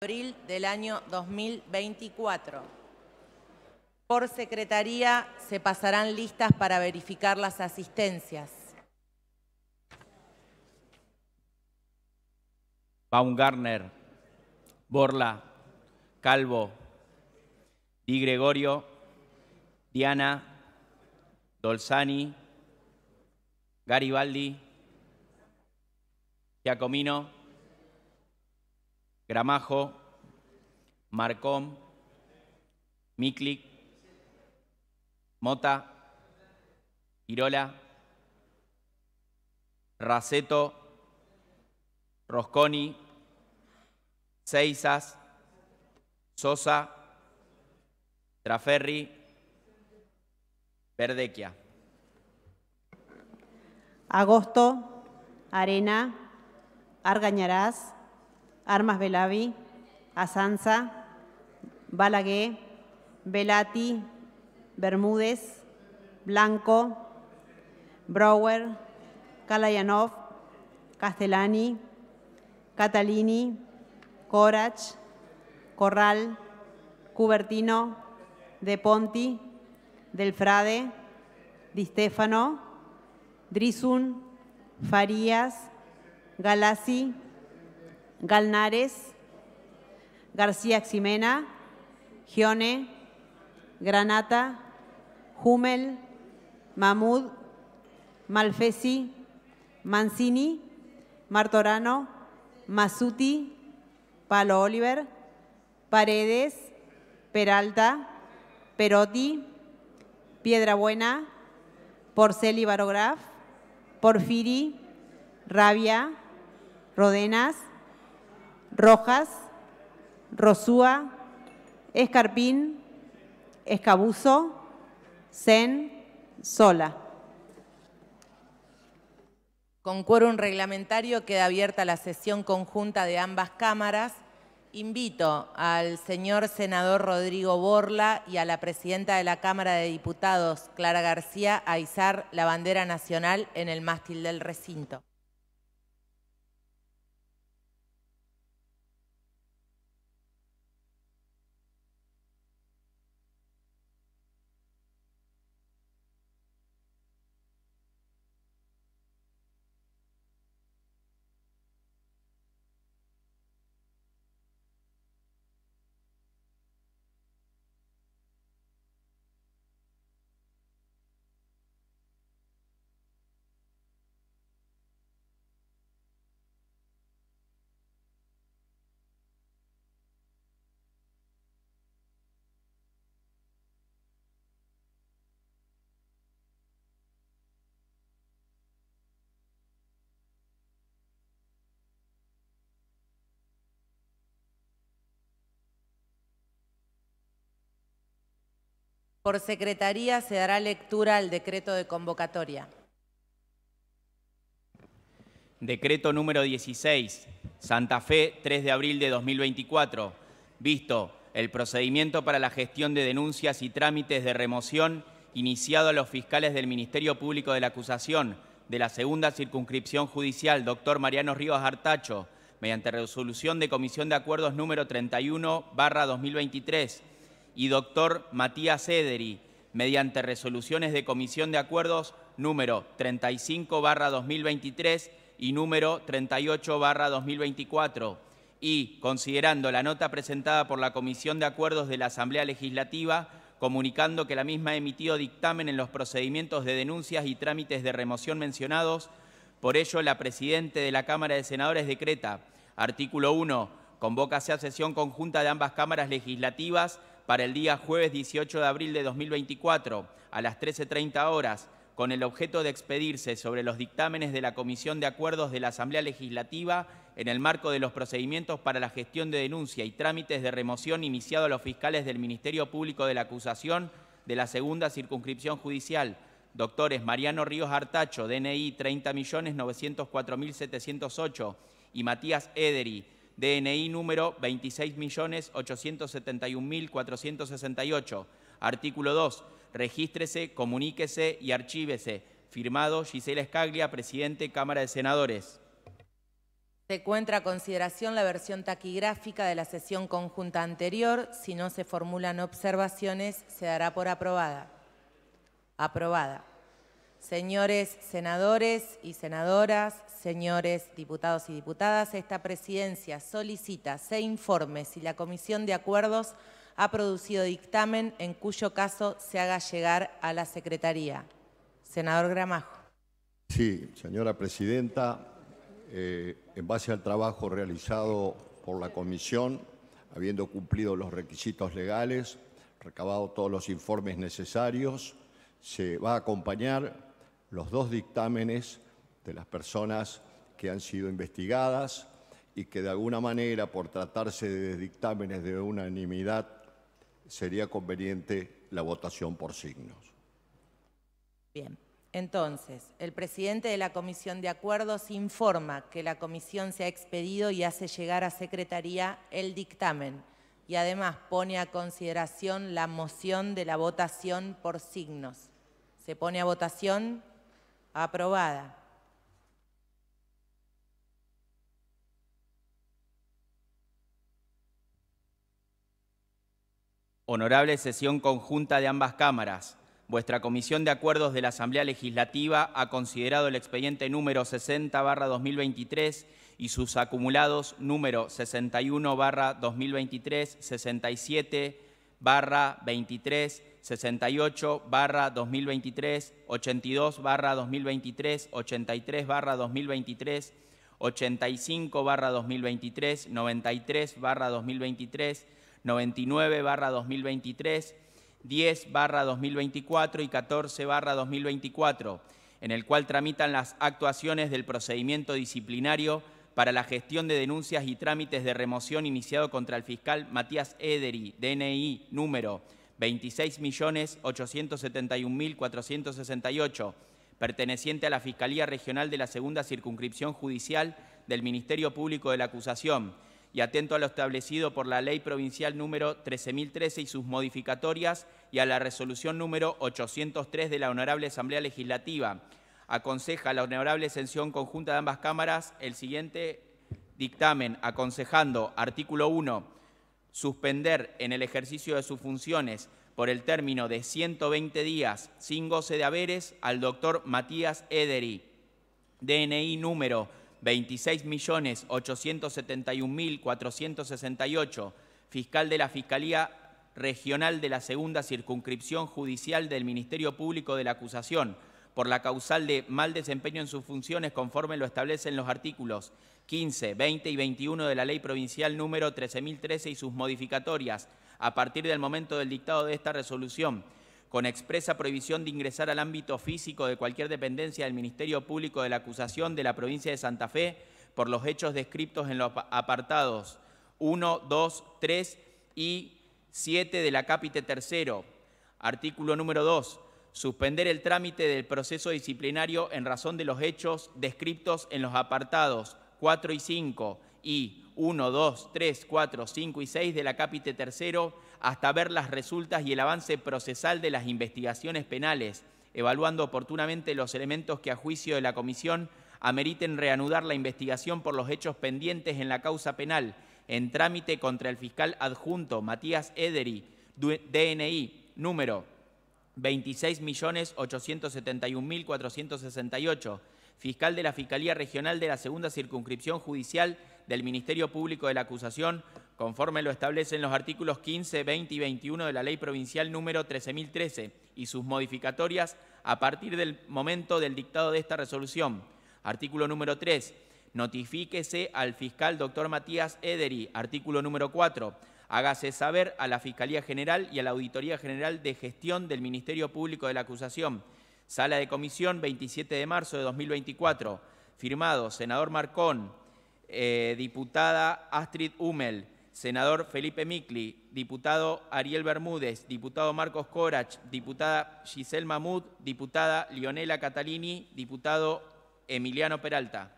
abril del año 2024. Por secretaría se pasarán listas para verificar las asistencias. Baumgartner, Borla, Calvo, Di Gregorio, Diana, Dolzani, Garibaldi, Giacomino. Gramajo, Marcom, Miklik, Mota, Irola, Raceto, Rosconi, Seisas, Sosa, Traferri, Verdequia. Agosto, Arena, Argañarás, Armas Belavi, Azanza, Balaguer, Velati, Bermúdez, Blanco, Brower, Kalayanov, Castellani, Catalini, Corach, Corral, Cubertino, De Ponti, Delfrade, Di Stefano, Drisun, Farías, Galassi, Galnares, García Ximena, Gione, Granata, Hummel, Mahmoud, Malfesi, Mancini, Martorano, Masuti, Palo Oliver, Paredes, Peralta, Perotti, Piedra Buena, Porceli Barograf, Porfiri, Rabia, Rodenas, Rojas, Rosúa, Escarpín, Escabuzo, Sen, Sola. Con quórum reglamentario queda abierta la sesión conjunta de ambas cámaras. Invito al señor senador Rodrigo Borla y a la presidenta de la Cámara de Diputados, Clara García, a izar la bandera nacional en el mástil del recinto. Por Secretaría se dará lectura al decreto de convocatoria. Decreto número 16, Santa Fe, 3 de abril de 2024. Visto el procedimiento para la gestión de denuncias y trámites de remoción iniciado a los fiscales del Ministerio Público de la Acusación de la Segunda Circunscripción Judicial, doctor Mariano Rivas Artacho, mediante resolución de Comisión de Acuerdos número 31 barra 2023 y doctor Matías Ederi, mediante resoluciones de Comisión de Acuerdos número 35 barra 2023 y número 38 barra 2024, y considerando la nota presentada por la Comisión de Acuerdos de la Asamblea Legislativa, comunicando que la misma ha emitido dictamen en los procedimientos de denuncias y trámites de remoción mencionados, por ello la Presidente de la Cámara de Senadores decreta, artículo 1, convócase a sesión conjunta de ambas cámaras legislativas para el día jueves 18 de abril de 2024 a las 13.30 horas, con el objeto de expedirse sobre los dictámenes de la Comisión de Acuerdos de la Asamblea Legislativa en el marco de los procedimientos para la gestión de denuncia y trámites de remoción iniciado a los fiscales del Ministerio Público de la Acusación de la Segunda Circunscripción Judicial, doctores Mariano Ríos Artacho, DNI 30.904.708, y Matías Ederi, DNI número 26.871.468. Artículo 2. Regístrese, comuníquese y archívese. Firmado Gisela Escaglia, Presidente Cámara de Senadores. Se encuentra a consideración la versión taquigráfica de la sesión conjunta anterior. Si no se formulan observaciones, se dará por aprobada. Aprobada. Señores senadores y senadoras, señores diputados y diputadas, esta presidencia solicita se informe si la Comisión de Acuerdos ha producido dictamen en cuyo caso se haga llegar a la Secretaría. Senador Gramajo. Sí, señora Presidenta, eh, en base al trabajo realizado por la Comisión, habiendo cumplido los requisitos legales, recabado todos los informes necesarios, se va a acompañar los dos dictámenes de las personas que han sido investigadas y que de alguna manera, por tratarse de dictámenes de unanimidad, sería conveniente la votación por signos. Bien. Entonces, el presidente de la Comisión de Acuerdos informa que la comisión se ha expedido y hace llegar a Secretaría el dictamen y además pone a consideración la moción de la votación por signos. Se pone a votación Aprobada. Honorable sesión conjunta de ambas cámaras. Vuestra Comisión de Acuerdos de la Asamblea Legislativa ha considerado el expediente número 60-2023 y sus acumulados número 61-2023, 67-23, 68 barra 2023, 82 2023, 83 2023, 85 2023, 93 2023, 99 2023, 10 2024 y 14 2024, en el cual tramitan las actuaciones del procedimiento disciplinario para la gestión de denuncias y trámites de remoción iniciado contra el fiscal Matías Ederi, DNI número 26.871.468, perteneciente a la Fiscalía Regional de la Segunda Circunscripción Judicial del Ministerio Público de la Acusación, y atento a lo establecido por la Ley Provincial número 13.013 y sus modificatorias, y a la Resolución número 803 de la Honorable Asamblea Legislativa, aconseja la Honorable Sesión Conjunta de ambas cámaras el siguiente dictamen, aconsejando, artículo 1, suspender en el ejercicio de sus funciones por el término de 120 días sin goce de haberes al doctor Matías Ederi, DNI número 26.871.468, fiscal de la Fiscalía Regional de la Segunda Circunscripción Judicial del Ministerio Público de la Acusación, por la causal de mal desempeño en sus funciones conforme lo establecen los artículos 15, 20 y 21 de la Ley Provincial número 13.013 y sus modificatorias, a partir del momento del dictado de esta resolución, con expresa prohibición de ingresar al ámbito físico de cualquier dependencia del Ministerio Público de la acusación de la provincia de Santa Fe por los hechos descriptos en los apartados 1, 2, 3 y 7 de la Cápite Tercero. Artículo número 2. Suspender el trámite del proceso disciplinario en razón de los hechos descriptos en los apartados 4 y 5 y 1, 2, 3, 4, 5 y 6 de la cápite tercero hasta ver las resultas y el avance procesal de las investigaciones penales, evaluando oportunamente los elementos que a juicio de la Comisión ameriten reanudar la investigación por los hechos pendientes en la causa penal en trámite contra el fiscal adjunto Matías Ederi, DNI, número 26.871.468 fiscal de la Fiscalía Regional de la Segunda Circunscripción Judicial del Ministerio Público de la Acusación, conforme lo establecen los artículos 15, 20 y 21 de la Ley Provincial número 13.013 y sus modificatorias a partir del momento del dictado de esta resolución. Artículo número 3. Notifíquese al fiscal doctor Matías Ederi. Artículo número 4. Hágase saber a la Fiscalía General y a la Auditoría General de Gestión del Ministerio Público de la Acusación. Sala de comisión, 27 de marzo de 2024. Firmado, senador Marcón, eh, diputada Astrid Hummel, senador Felipe Micli, diputado Ariel Bermúdez, diputado Marcos Corach, diputada Giselle Mamud, diputada Leonela Catalini, diputado Emiliano Peralta.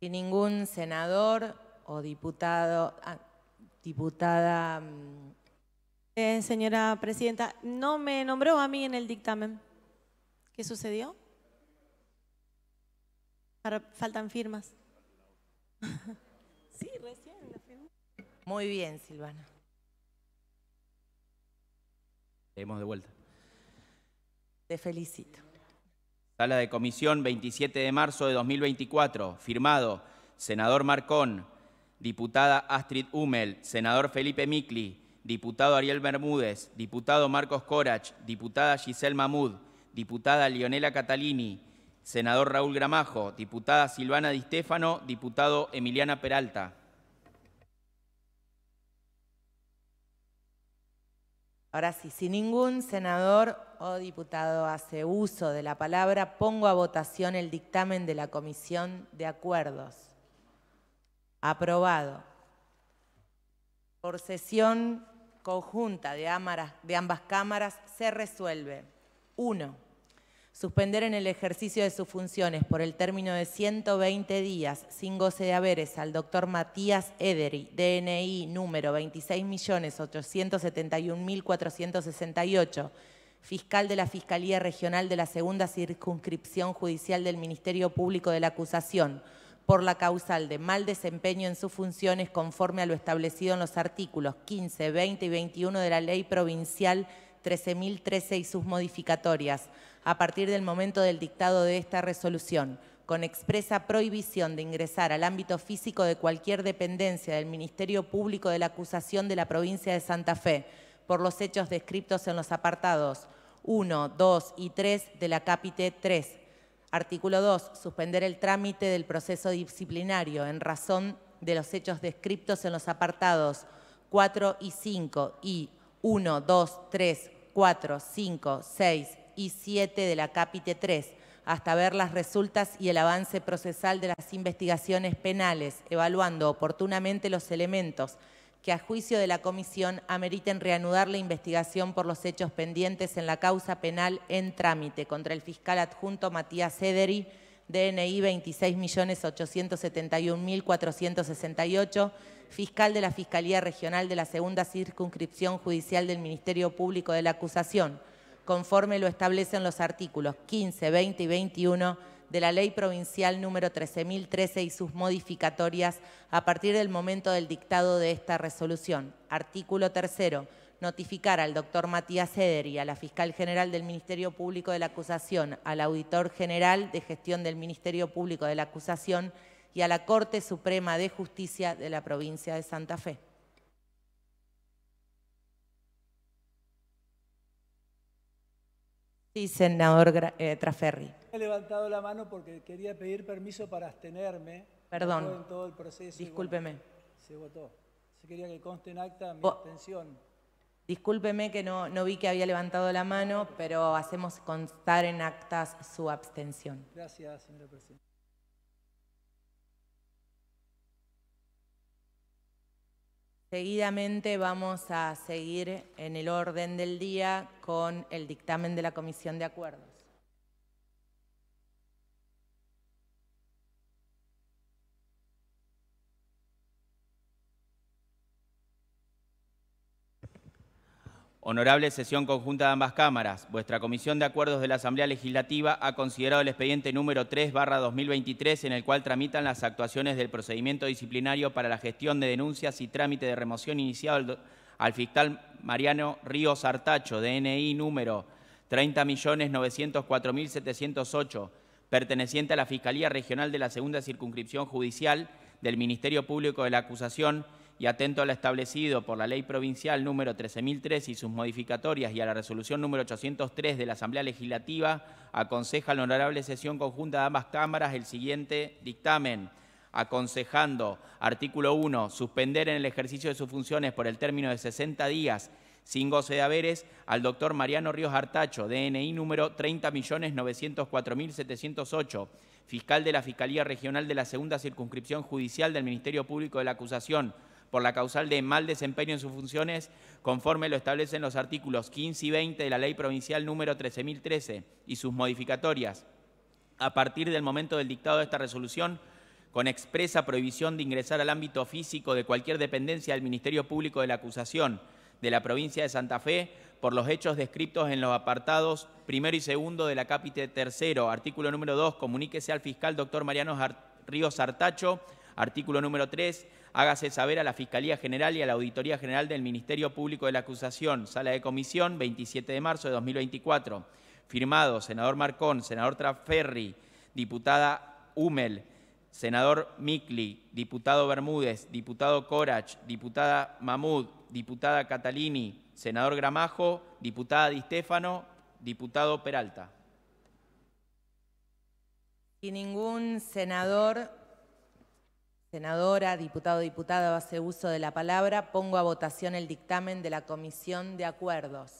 Sin ningún senador o diputado, ah, diputada mm, eh, señora presidenta, no me nombró a mí en el dictamen. ¿Qué sucedió? faltan firmas. sí, recién la firma. Muy bien, Silvana. Hemos de vuelta. Te felicito. Sala de comisión 27 de marzo de 2024, firmado senador Marcón, diputada Astrid Hummel, senador Felipe Micli, diputado Ariel Bermúdez, diputado Marcos Corach, diputada Giselle Mamud, diputada Leonela Catalini, senador Raúl Gramajo, diputada Silvana Di Stefano, diputado Emiliana Peralta. Ahora sí, si ningún senador o diputado hace uso de la palabra, pongo a votación el dictamen de la Comisión de Acuerdos. Aprobado. Por sesión conjunta de, de ambas cámaras se resuelve. 1. Suspender en el ejercicio de sus funciones por el término de 120 días sin goce de haberes al doctor Matías Ederi, DNI número 26.871.468, fiscal de la Fiscalía Regional de la Segunda Circunscripción Judicial del Ministerio Público de la Acusación, por la causal de mal desempeño en sus funciones conforme a lo establecido en los artículos 15, 20 y 21 de la Ley Provincial 13.013 y sus modificatorias, a partir del momento del dictado de esta resolución, con expresa prohibición de ingresar al ámbito físico de cualquier dependencia del Ministerio Público de la Acusación de la Provincia de Santa Fe, por los hechos descritos en los apartados 1, 2 y 3 de la Capite 3, Artículo 2. Suspender el trámite del proceso disciplinario en razón de los hechos descriptos en los apartados 4 y 5 y 1, 2, 3, 4, 5, 6 y 7 de la capite 3, hasta ver las resultas y el avance procesal de las investigaciones penales, evaluando oportunamente los elementos que a juicio de la comisión ameriten reanudar la investigación por los hechos pendientes en la causa penal en trámite contra el fiscal adjunto Matías Ederi, DNI 26.871.468, fiscal de la Fiscalía Regional de la Segunda Circunscripción Judicial del Ministerio Público de la Acusación, conforme lo establecen los artículos 15, 20 y 21 de la Ley Provincial número 13.013 y sus modificatorias a partir del momento del dictado de esta resolución. Artículo tercero notificar al doctor Matías Eder y a la fiscal general del Ministerio Público de la Acusación, al auditor general de gestión del Ministerio Público de la Acusación y a la Corte Suprema de Justicia de la provincia de Santa Fe. Sí, senador eh, Traferri levantado la mano porque quería pedir permiso para abstenerme. Perdón. En todo el proceso Discúlpeme. se votó. Se quería que conste en acta mi abstención. Discúlpeme que no, no vi que había levantado la mano, pero hacemos constar en actas su abstención. Gracias, señora presidenta. Seguidamente vamos a seguir en el orden del día con el dictamen de la Comisión de Acuerdos. Honorable sesión conjunta de ambas cámaras, vuestra Comisión de Acuerdos de la Asamblea Legislativa ha considerado el expediente número 3 barra 2023 en el cual tramitan las actuaciones del procedimiento disciplinario para la gestión de denuncias y trámite de remoción iniciado al, fiscal Mariano Ríos Artacho, DNI número 30.904.708, perteneciente a la Fiscalía Regional de la Segunda Circunscripción Judicial del Ministerio Público de la Acusación, y atento a lo establecido por la Ley Provincial número 13.003 y sus modificatorias y a la Resolución número 803 de la Asamblea Legislativa, aconseja la honorable sesión conjunta de ambas cámaras el siguiente dictamen aconsejando, artículo 1, suspender en el ejercicio de sus funciones por el término de 60 días sin goce de haberes al doctor Mariano Ríos Artacho, DNI número 30.904.708, fiscal de la Fiscalía Regional de la Segunda Circunscripción Judicial del Ministerio Público de la Acusación, por la causal de mal desempeño en sus funciones, conforme lo establecen los artículos 15 y 20 de la Ley Provincial número 13.013 y sus modificatorias, a partir del momento del dictado de esta resolución, con expresa prohibición de ingresar al ámbito físico de cualquier dependencia del Ministerio Público de la Acusación de la provincia de Santa Fe por los hechos descritos en los apartados primero y segundo de la cápita tercero, artículo número 2, comuníquese al fiscal doctor Mariano Ríos Artacho, artículo número 3, hágase saber a la Fiscalía General y a la Auditoría General del Ministerio Público de la Acusación, Sala de Comisión, 27 de marzo de 2024. Firmado, senador Marcón, senador Traferri, diputada Hummel, senador Micli, diputado Bermúdez, diputado Corach, diputada Mamud, diputada Catalini, senador Gramajo, diputada Di Stefano, diputado Peralta. Y ningún senador Senadora, diputado, diputada, hace uso de la palabra. Pongo a votación el dictamen de la Comisión de Acuerdos.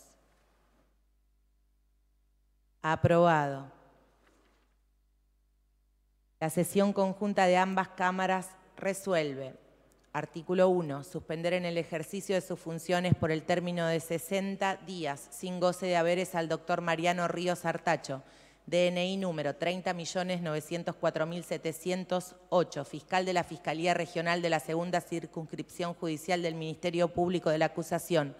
Aprobado. La sesión conjunta de ambas cámaras resuelve. Artículo 1. Suspender en el ejercicio de sus funciones por el término de 60 días sin goce de haberes al doctor Mariano Ríos Artacho, DNI número 30.904.708, fiscal de la Fiscalía Regional de la Segunda Circunscripción Judicial del Ministerio Público de la Acusación,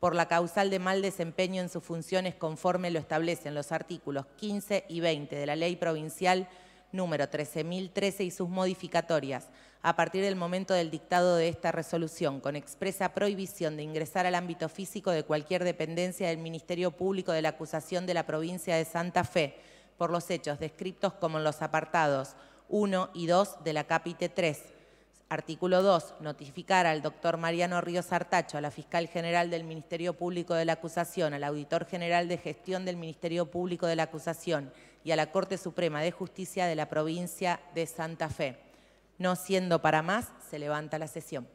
por la causal de mal desempeño en sus funciones conforme lo establecen los artículos 15 y 20 de la Ley Provincial número 13.013 y sus modificatorias, a partir del momento del dictado de esta resolución, con expresa prohibición de ingresar al ámbito físico de cualquier dependencia del Ministerio Público de la acusación de la provincia de Santa Fe, por los hechos descritos como en los apartados 1 y 2 de la Capite 3. Artículo 2. Notificar al doctor Mariano Ríos Artacho, a la fiscal general del Ministerio Público de la Acusación, al auditor general de gestión del Ministerio Público de la Acusación y a la Corte Suprema de Justicia de la provincia de Santa Fe. No siendo para más, se levanta la sesión.